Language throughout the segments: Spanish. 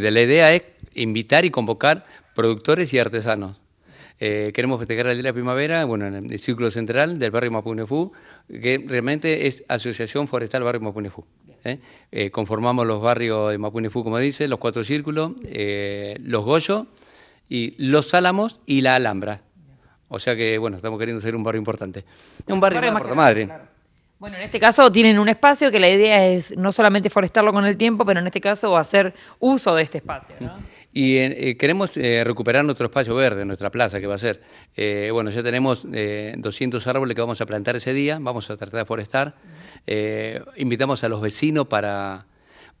La idea es invitar y convocar productores y artesanos. Eh, queremos festejar el Día de la Primavera, bueno, en el Círculo Central del Barrio Mapunefú, que realmente es Asociación Forestal Barrio Mapunefú. ¿eh? Eh, conformamos los barrios de Mapunefú, como dice, los cuatro círculos, los Goyo, y los Álamos y la Alhambra. O sea que, bueno, estamos queriendo ser un barrio importante. Un barrio, de Madre. Bueno, en este caso tienen un espacio que la idea es no solamente forestarlo con el tiempo, pero en este caso hacer uso de este espacio. Y eh, eh, queremos eh, recuperar nuestro espacio verde, nuestra plaza que va a ser. bueno, ya tenemos 200 árboles que vamos a plantar ese día, vamos a tratar de forestar. invitamos a los vecinos para,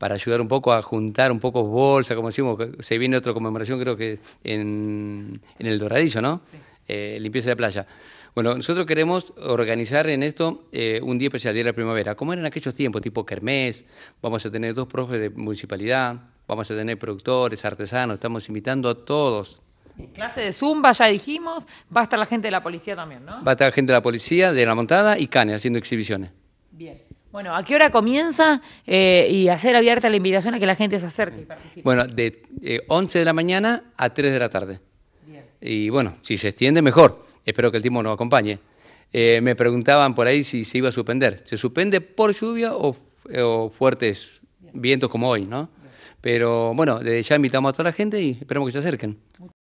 ayudar un poco a juntar un poco bolsa, como decimos, se viene otra conmemoración creo que en, en El Doradillo, ¿no? limpieza de playa. Bueno, nosotros queremos organizar en esto eh, un día especial, de la Primavera, como eran aquellos tiempos, tipo Kermés, vamos a tener dos profes de municipalidad, vamos a tener productores, artesanos, estamos invitando a todos. Clase de Zumba, ya dijimos, va a estar la gente de la policía también, ¿no? Va a estar la gente de la policía, de la montada y Cane haciendo exhibiciones. Bien. Bueno, ¿a qué hora comienza eh, y hacer abierta la invitación a que la gente se acerque y participe? Bueno, de 11 eh, de la mañana a 3 de la tarde. Bien. Y bueno, si se extiende, mejor. Espero que el timo nos acompañe. Eh, me preguntaban por ahí si se iba a suspender. ¿Se suspende por lluvia o, fuertes vientos como hoy, no? Pero bueno, desde ya invitamos a toda la gente y esperamos que se acerquen.